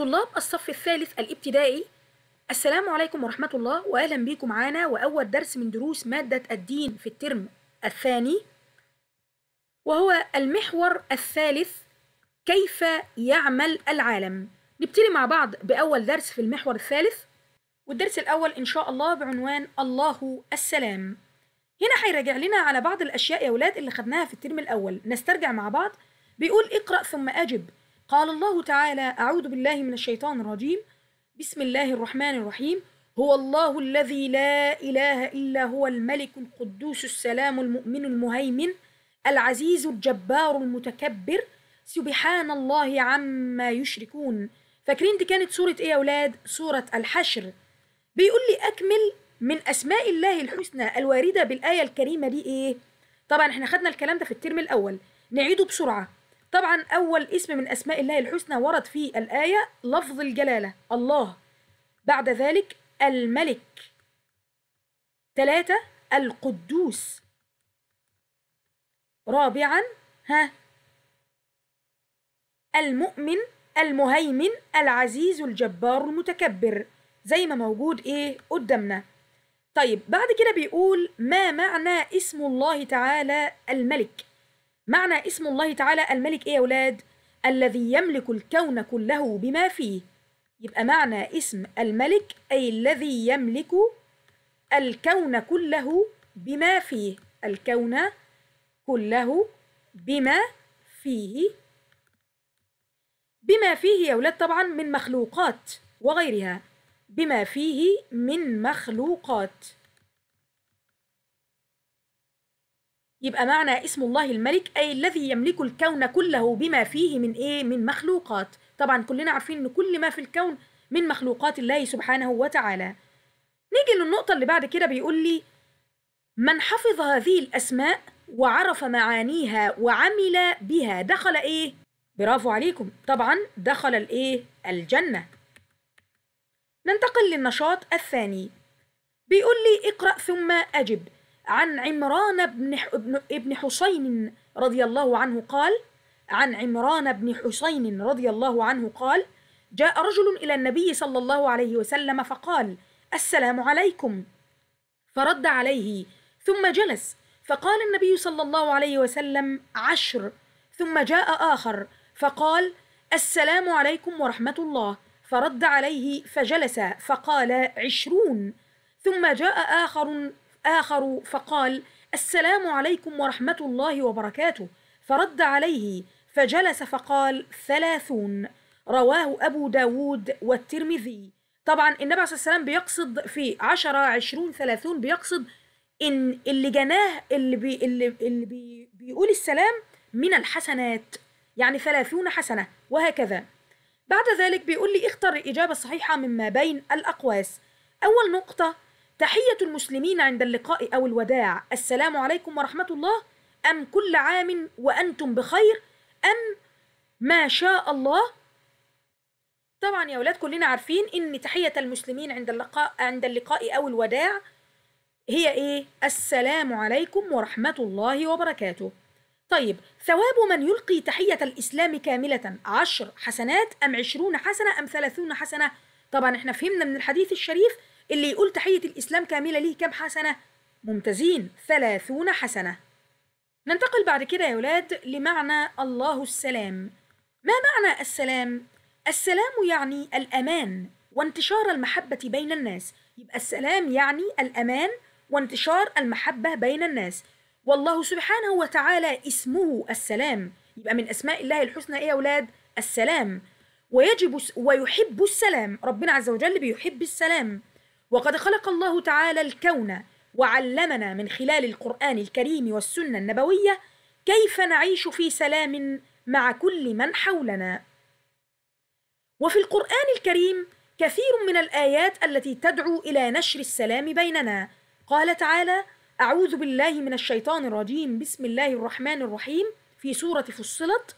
طلاب الصف الثالث الابتدائي السلام عليكم ورحمة الله وأهلا بكم معانا وأول درس من دروس مادة الدين في الترم الثاني وهو المحور الثالث كيف يعمل العالم نبتدي مع بعض بأول درس في المحور الثالث والدرس الأول إن شاء الله بعنوان الله السلام هنا هيراجع لنا على بعض الأشياء يا ولاد اللي خدناها في الترم الأول نسترجع مع بعض بيقول اقرأ ثم أجب قال الله تعالى أعوذ بالله من الشيطان الرجيم بسم الله الرحمن الرحيم هو الله الذي لا إله إلا هو الملك القدوس السلام المؤمن المهيمن العزيز الجبار المتكبر سبحان الله عما يشركون فاكرين دي كانت سورة إيه يا أولاد؟ سورة الحشر بيقول لي أكمل من أسماء الله الحسنى الواردة بالآية الكريمة دي إيه؟ طبعا احنا خدنا الكلام ده في الترم الأول نعيده بسرعة طبعا أول اسم من أسماء الله الحسنى ورد في الآية لفظ الجلالة الله بعد ذلك الملك ثلاثة القدوس رابعا ها المؤمن المهيمن العزيز الجبار المتكبر زي ما موجود ايه قدامنا طيب بعد كده بيقول ما معنى اسم الله تعالى الملك معنى اسم الله تعالى الملك ايه يا اولاد الذي يملك الكون كله بما فيه يبقى معنى اسم الملك اي الذي يملك الكون كله بما فيه الكون كله بما فيه بما فيه يا ولاد طبعا من مخلوقات وغيرها بما فيه من مخلوقات يبقى معنى اسم الله الملك أي الذي يملك الكون كله بما فيه من إيه؟ من مخلوقات طبعا كلنا عارفين أن كل ما في الكون من مخلوقات الله سبحانه وتعالى نيجي للنقطة اللي بعد كده بيقول لي من حفظ هذه الأسماء وعرف معانيها وعمل بها دخل إيه؟ برافو عليكم طبعا دخل الإيه؟ الجنة ننتقل للنشاط الثاني بيقول لي اقرأ ثم أجب عن عمران بن ابن حسين رضي الله عنه قال عن عمران بن حسين رضي الله عنه قال جاء رجل إلى النبي صلى الله عليه وسلم فقال السلام عليكم فرد عليه ثم جلس فقال النبي صلى الله عليه وسلم عشر ثم جاء آخر فقال السلام عليكم ورحمة الله فرد عليه فجلس فقال عشرون ثم جاء آخر آخر فقال السلام عليكم ورحمة الله وبركاته فرد عليه فجلس فقال ثلاثون رواه أبو داود والترمذي طبعا النبي عليه الصلاة والسلام بيقصد في عشرة عشرون ثلاثون بيقصد إن اللي جناه اللي, بي اللي, اللي بي بيقول السلام من الحسنات يعني ثلاثون حسنة وهكذا بعد ذلك بيقول لي اختر الإجابة الصحيحة مما بين الأقواس أول نقطة تحية المسلمين عند اللقاء أو الوداع السلام عليكم ورحمة الله أم كل عام وأنتم بخير أم ما شاء الله طبعا يا أولاد كلنا عارفين إن تحية المسلمين عند اللقاء عند اللقاء أو الوداع هي إيه؟ السلام عليكم ورحمة الله وبركاته طيب ثواب من يلقي تحية الإسلام كاملة عشر حسنات أم عشرون حسنة أم ثلاثون حسنة؟ طبعا احنا فهمنا من الحديث الشريف اللي يقول تحية الإسلام كاملة ليه كام حسنة؟ ممتازين ثلاثون حسنة ننتقل بعد كده يا ولاد لمعنى الله السلام ما معنى السلام؟ السلام يعني الأمان وانتشار المحبة بين الناس يبقى السلام يعني الأمان وانتشار المحبة بين الناس والله سبحانه وتعالى اسمه السلام يبقى من أسماء الله الحسنى إيه يا ولاد؟ السلام ويجب ويحب السلام ربنا عز وجل بيحب السلام وقد خلق الله تعالى الكون وعلمنا من خلال القرآن الكريم والسنة النبوية كيف نعيش في سلام مع كل من حولنا. وفي القرآن الكريم كثير من الآيات التي تدعو إلى نشر السلام بيننا. قال تعالى: أعوذ بالله من الشيطان الرجيم، بسم الله الرحمن الرحيم، في سورة فصلت: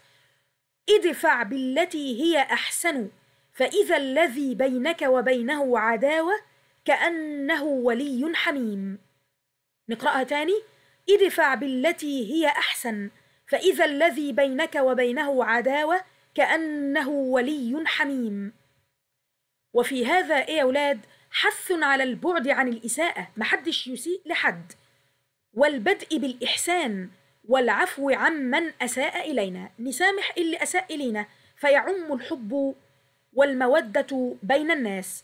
ادفع بالتي هي أحسن فإذا الذي بينك وبينه عداوة كأنه ولي حميم نقرأها تاني ادفع بالتي هي أحسن فإذا الذي بينك وبينه عداوة كأنه ولي حميم وفي هذا إيه يا أولاد حث على البعد عن الإساءة محدش يسيء لحد والبدء بالإحسان والعفو عمن أساء إلينا نسامح اللي أساء إلينا فيعم الحب والمودة بين الناس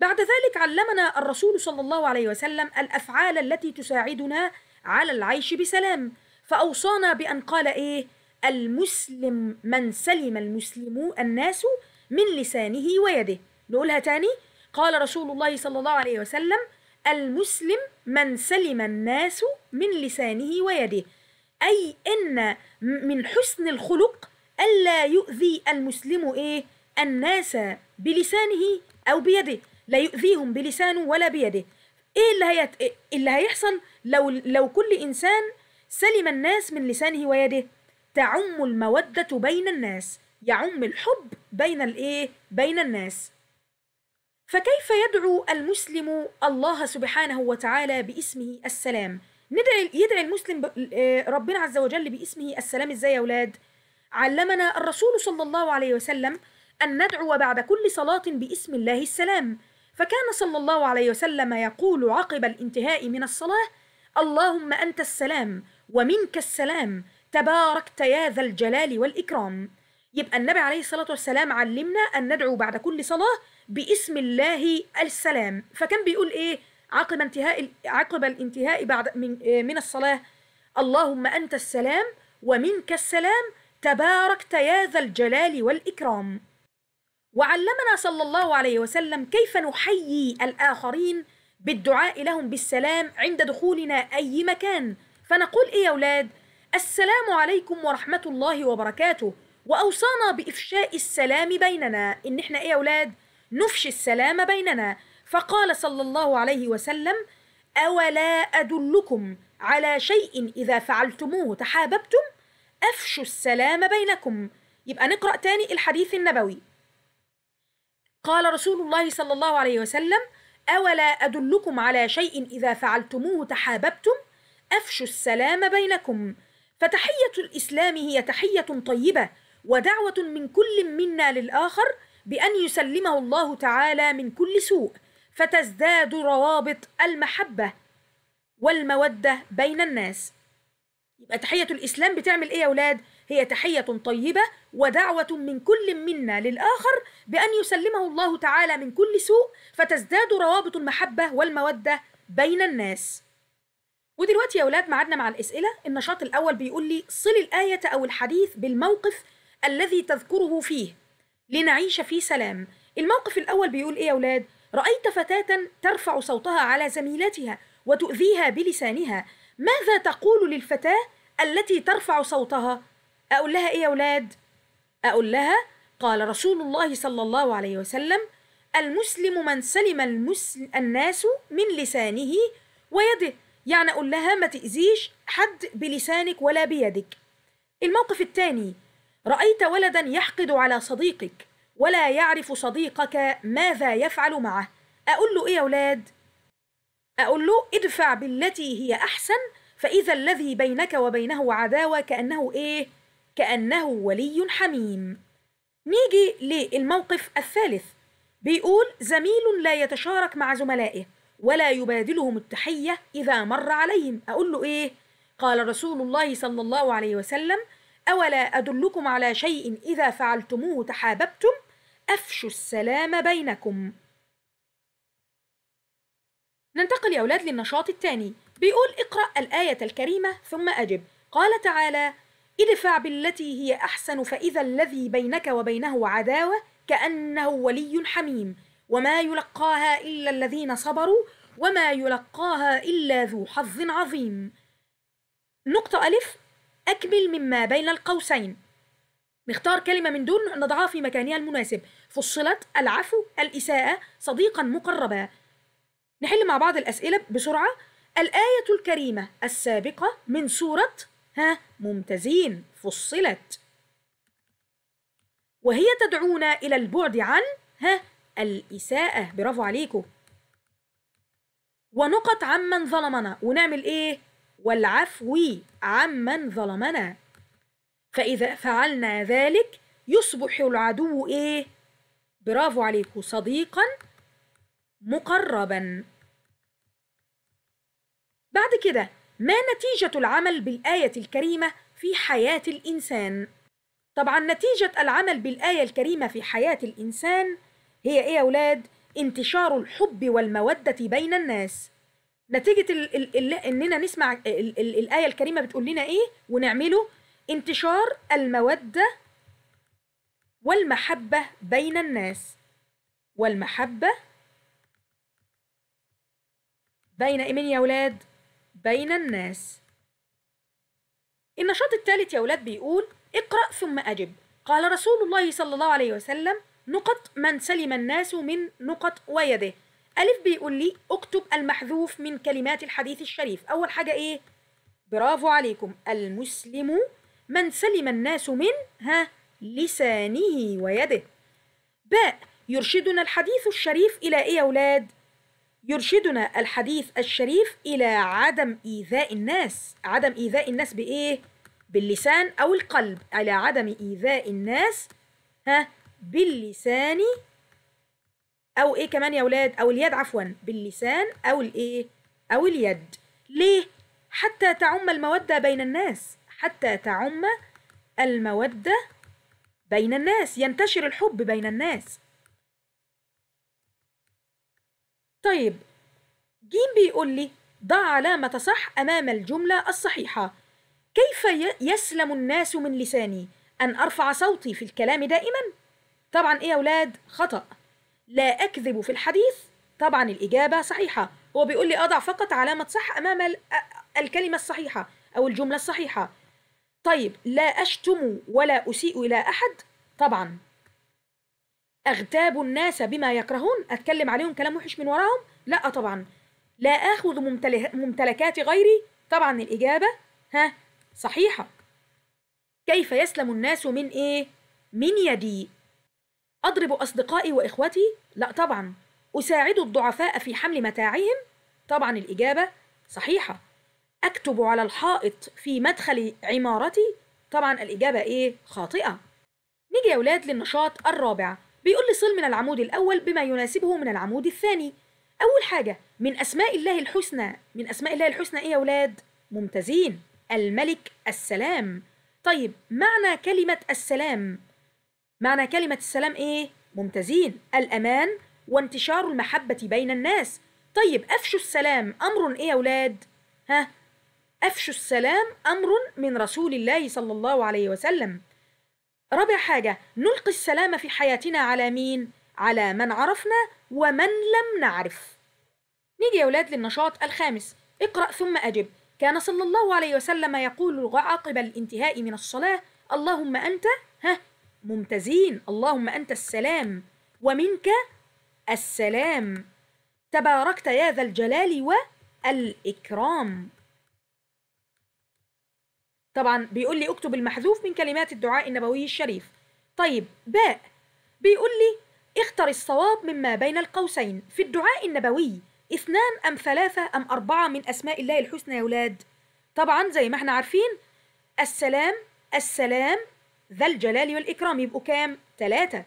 بعد ذلك علمنا الرسول صلى الله عليه وسلم الافعال التي تساعدنا على العيش بسلام فاوصانا بان قال ايه المسلم من سلم المسلمون الناس من لسانه ويده نقولها تاني قال رسول الله صلى الله عليه وسلم المسلم من سلم الناس من لسانه ويده أي أن من حسن الخلق ألا يؤذي المسلم إيه الناس بلسانه أو بيده لا يؤذيهم بلسانه ولا بيده ايه اللي هي إيه اللي هيحصل لو لو كل انسان سلم الناس من لسانه ويده تعم المودة بين الناس يعم الحب بين الايه بين الناس فكيف يدعو المسلم الله سبحانه وتعالى باسمه السلام ندعي يدعي المسلم إيه، ربنا عز وجل باسمه السلام ازاي يا اولاد علمنا الرسول صلى الله عليه وسلم ان ندعو بعد كل صلاه باسم الله السلام فكان صلى الله عليه وسلم يقول عقب الانتهاء من الصلاه اللهم انت السلام ومنك السلام تباركت يا ذا الجلال والاكرام يبقى النبي عليه الصلاه والسلام علمنا ان ندعو بعد كل صلاه باسم الله السلام فكان بيقول ايه عقب انتهاء عقب الانتهاء بعد من, من الصلاه اللهم انت السلام ومنك السلام تباركت يا ذا الجلال والاكرام وعلمنا صلى الله عليه وسلم كيف نحيي الآخرين بالدعاء لهم بالسلام عند دخولنا أي مكان فنقول إيه يا أولاد السلام عليكم ورحمة الله وبركاته وأوصانا بإفشاء السلام بيننا إن إحنا إيه يا أولاد نفشي السلام بيننا فقال صلى الله عليه وسلم أولا أدلكم على شيء إذا فعلتموه تحاببتم أفشوا السلام بينكم يبقى نقرأ تاني الحديث النبوي قال رسول الله صلى الله عليه وسلم أولا أدلكم على شيء إذا فعلتموه تحاببتم أفشوا السلام بينكم فتحية الإسلام هي تحية طيبة ودعوة من كل منا للآخر بأن يسلمه الله تعالى من كل سوء فتزداد روابط المحبة والمودة بين الناس يبقى تحية الإسلام بتعمل إيه يا أولاد؟ هي تحية طيبة ودعوة من كل منا للآخر بأن يسلمه الله تعالى من كل سوء فتزداد روابط المحبة والمودة بين الناس ودلوقتي يا أولاد معادنا مع الأسئلة النشاط الأول بيقول لي صل الآية أو الحديث بالموقف الذي تذكره فيه لنعيش في سلام الموقف الأول بيقول إيه يا أولاد رأيت فتاة ترفع صوتها على زميلتها وتؤذيها بلسانها ماذا تقول للفتاة التي ترفع صوتها أقول لها إيه يا أولاد؟ أقول لها قال رسول الله صلى الله عليه وسلم المسلم من سلم المسل الناس من لسانه ويده يعني أقول لها ما تأذيش حد بلسانك ولا بيدك الموقف الثاني رأيت ولدا يحقد على صديقك ولا يعرف صديقك ماذا يفعل معه أقول له إيه يا ولاد؟ أقول له ادفع بالتي هي أحسن فإذا الذي بينك وبينه عداوة كأنه إيه؟ كأنه ولي حميم نيجي للموقف الثالث بيقول زميل لا يتشارك مع زملائه ولا يبادلهم التحية إذا مر عليهم أقول له إيه؟ قال رسول الله صلى الله عليه وسلم أولا أدلكم على شيء إذا فعلتموه تحاببتم أفشوا السلام بينكم ننتقل يا أولاد للنشاط الثاني بيقول اقرأ الآية الكريمة ثم أجب قال تعالى ادفع بالتي هي أحسن فإذا الذي بينك وبينه عداوة كأنه ولي حميم وما يلقاها إلا الذين صبروا وما يلقاها إلا ذو حظ عظيم نقطة ألف أكمل مما بين القوسين نختار كلمة من دون نضعها في مكانها المناسب فصلت العفو الإساءة صديقا مقربا نحل مع بعض الأسئلة بسرعة الآية الكريمة السابقة من سورة ها ممتازين فصلت وهي تدعونا إلى البعد عن ها الإساءة برافو عليكم ونقط عمن ظلمنا ونعمل إيه والعفو عمن ظلمنا فإذا فعلنا ذلك يصبح العدو إيه برافو عليكم صديقا مقربا بعد كده ما نتيجة العمل بالآية الكريمة في حياة الإنسان؟ طبعا نتيجة العمل بالآية الكريمة في حياة الإنسان هي إيه يا أولاد؟ انتشار الحب والمودة بين الناس نتيجة ال ال الـ إننا نسمع ال ال الآية الكريمة بتقول لنا إيه ونعمله انتشار المودة والمحبة بين الناس والمحبة بين إيه يا أولاد؟ بين الناس النشاط الثالث يا أولاد بيقول اقرأ ثم أجب قال رسول الله صلى الله عليه وسلم نقط من سلم الناس من نقط ويده ألف بيقول لي اكتب المحذوف من كلمات الحديث الشريف أول حاجة إيه؟ برافو عليكم المسلم من سلم الناس من ها لسانه ويده باء يرشدنا الحديث الشريف إلى إيه يا أولاد؟ يرشدنا الحديث الشريف إلى عدم إيذاء الناس عدم إيذاء الناس بإيه؟ باللسان أو القلب على عدم إيذاء الناس ها باللسان أو إيه كمان يا ولاد أو اليد عفوا باللسان أو الإيه أو اليد ليه؟ حتى تعم المودة بين الناس حتى تعم المودة بين الناس ينتشر الحب بين الناس طيب جيم بيقول لي ضع علامة صح أمام الجملة الصحيحة كيف يسلم الناس من لساني أن أرفع صوتي في الكلام دائما؟ طبعا إيه يا أولاد خطأ لا أكذب في الحديث طبعا الإجابة صحيحة هو بيقول لي أضع فقط علامة صح أمام الكلمة الصحيحة أو الجملة الصحيحة طيب لا أشتم ولا أسيء إلى أحد طبعا أغتاب الناس بما يكرهون أتكلم عليهم كلام وحش من وراهم لا طبعا لا آخذ ممتلكات غيري طبعا الإجابة ها صحيحة كيف يسلم الناس من إيه؟ من يدي أضرب أصدقائي وإخوتي؟ لا طبعا أساعد الضعفاء في حمل متاعهم؟ طبعا الإجابة صحيحة أكتب على الحائط في مدخل عمارتي؟ طبعا الإجابة إيه؟ خاطئة نيجي يا ولاد للنشاط الرابع بيقول لي صل من العمود الأول بما يناسبه من العمود الثاني أول حاجة من أسماء الله الحسنى من أسماء الله الحسنى إيه يا ولاد؟ ممتازين الملك السلام طيب معنى كلمة السلام معنى كلمة السلام إيه؟ ممتازين الأمان وانتشار المحبة بين الناس طيب أفشوا السلام أمر إيه يا ولاد؟ ها؟ أفشوا السلام أمر من رسول الله صلى الله عليه وسلم رابع حاجة نلقي السلام في حياتنا على مين؟ على من عرفنا ومن لم نعرف نيجي يا ولاد للنشاط الخامس اقرأ ثم أجب كان صلى الله عليه وسلم يقول عقب الانتهاء من الصلاة اللهم أنت ها ممتازين اللهم أنت السلام ومنك السلام تباركت يا ذا الجلال والإكرام طبعا بيقول لي اكتب المحذوف من كلمات الدعاء النبوي الشريف طيب باء بيقول لي اختر الصواب مما بين القوسين في الدعاء النبوي اثنان أم ثلاثة أم أربعة من أسماء الله الحسنى يا ولاد طبعا زي ما احنا عارفين السلام السلام ذا الجلال والإكرام يبقوا كام؟ ثلاثة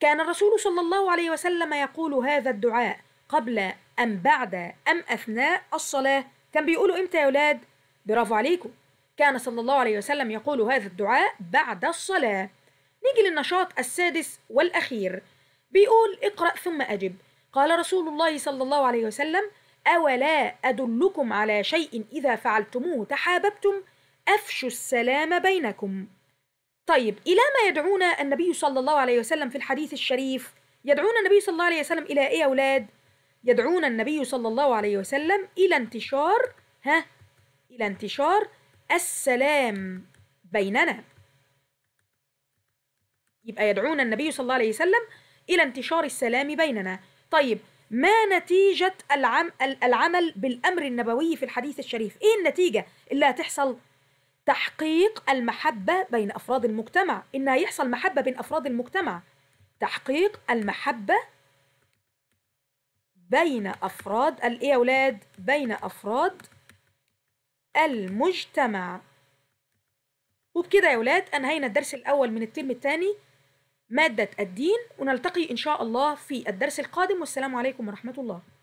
كان الرسول صلى الله عليه وسلم يقول هذا الدعاء قبل أم بعد أم أثناء الصلاة كان بيقولوا إمتى يا ولاد؟ برافو عليكم كان صلى الله عليه وسلم يقول هذا الدعاء بعد الصلاة نيجي للنشاط السادس والأخير بيقول اقرأ ثم أجب قال رسول الله صلى الله عليه وسلم أولا أدلكم على شيء إذا فعلتموه تحاببتم أفشوا السلام بينكم طيب إلى ما يدعونا النبي صلى الله عليه وسلم في الحديث الشريف يدعونا النبي صلى الله عليه وسلم إلى إيه يا أولاد؟ يدعونا النبي صلى الله عليه وسلم إلى انتشار ها إلى انتشار السلام بيننا يبقى يدعونا النبي صلى الله عليه وسلم إلى انتشار السلام بيننا طيب ما نتيجة العم العمل بالأمر النبوي في الحديث الشريف إيه النتيجة اللي هتحصل تحقيق المحبة بين أفراد المجتمع إن هيحصل محبة بين أفراد المجتمع تحقيق المحبة بين أفراد الإيه يا أولاد بين أفراد المجتمع وبكده يا ولاد أنهينا الدرس الأول من الترم الثاني مادة الدين ونلتقي إن شاء الله في الدرس القادم والسلام عليكم ورحمة الله